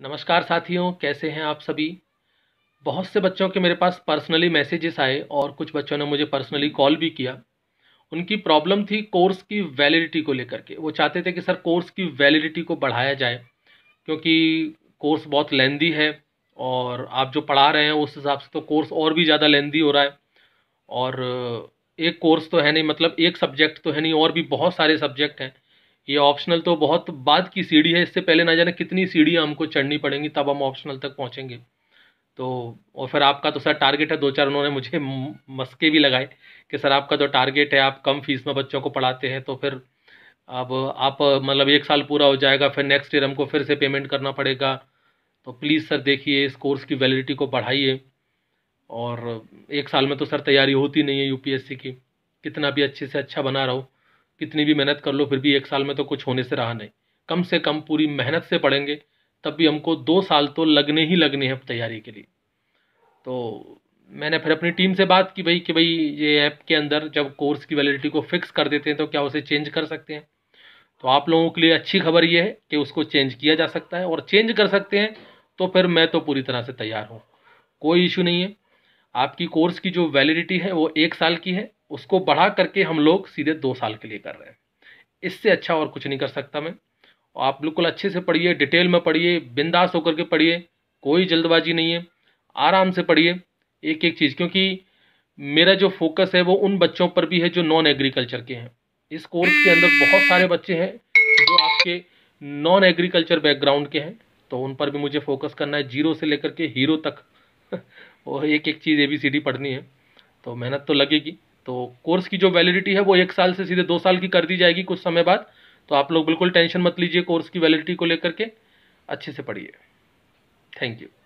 नमस्कार साथियों कैसे हैं आप सभी बहुत से बच्चों के मेरे पास पर्सनली मैसेजेस आए और कुछ बच्चों ने मुझे पर्सनली कॉल भी किया उनकी प्रॉब्लम थी कोर्स की वैलिडिटी को लेकर के वो चाहते थे कि सर कोर्स की वैलिडिटी को बढ़ाया जाए क्योंकि कोर्स बहुत लेंदी है और आप जो पढ़ा रहे हैं उस हिसाब से तो कोर्स और भी ज़्यादा लेंदी हो रहा है और एक कोर्स तो है नहीं मतलब एक सब्जेक्ट तो है नहीं और भी बहुत सारे सब्जेक्ट हैं ये ऑप्शनल तो बहुत बाद की सीढ़ी है इससे पहले ना जाने कितनी सीढ़ियाँ हमको चढ़नी पड़ेंगी तब हम ऑप्शनल तक पहुँचेंगे तो और फिर आपका तो सर टारगेट है दो चार उन्होंने मुझे मस्के भी लगाए कि सर आपका तो टारगेट है आप कम फीस में बच्चों को पढ़ाते हैं तो फिर अब आप मतलब एक साल पूरा हो जाएगा फिर नेक्स्ट ईयर हमको फिर से पेमेंट करना पड़ेगा तो प्लीज़ सर देखिए इस कोर्स की वैलिडिटी को बढ़ाइए और एक साल में तो सर तैयारी होती नहीं है यूपीएससी की कितना भी अच्छे से अच्छा बना रहा हूँ कितनी भी मेहनत कर लो फिर भी एक साल में तो कुछ होने से रहा नहीं कम से कम पूरी मेहनत से पढ़ेंगे तब भी हमको दो साल तो लगने ही लगने हैं तैयारी के लिए तो मैंने फिर अपनी टीम से बात की भाई कि भाई ये ऐप के अंदर जब कोर्स की वैलिडिटी को फिक्स कर देते हैं तो क्या उसे चेंज कर सकते हैं तो आप लोगों के लिए अच्छी खबर ये है कि उसको चेंज किया जा सकता है और चेंज कर सकते हैं तो फिर मैं तो पूरी तरह से तैयार हूँ कोई इशू नहीं है आपकी कोर्स की जो वैलिडिटी है वो एक साल की है उसको बढ़ा करके हम लोग सीधे दो साल के लिए कर रहे हैं इससे अच्छा और कुछ नहीं कर सकता मैं और आप बिल्कुल अच्छे से पढ़िए डिटेल में पढ़िए बिंदास होकर के पढ़िए कोई जल्दबाजी नहीं है आराम से पढ़िए एक एक चीज़ क्योंकि मेरा जो फोकस है वो उन बच्चों पर भी है जो नॉन एग्रीकल्चर के हैं इस कोर्स के अंदर बहुत सारे बच्चे हैं जो आपके नॉन एग्रीकल्चर बैकग्राउंड के हैं तो उन पर भी मुझे फोकस करना है जीरो से लेकर के हीरो तक और एक एक चीज़ ए बी सी डी पढ़नी है तो मेहनत तो लगेगी तो कोर्स की जो वैलिडिटी है वो एक साल से सीधे दो साल की कर दी जाएगी कुछ समय बाद तो आप लोग बिल्कुल टेंशन मत लीजिए कोर्स की वैलिडिटी को लेकर के अच्छे से पढ़िए थैंक यू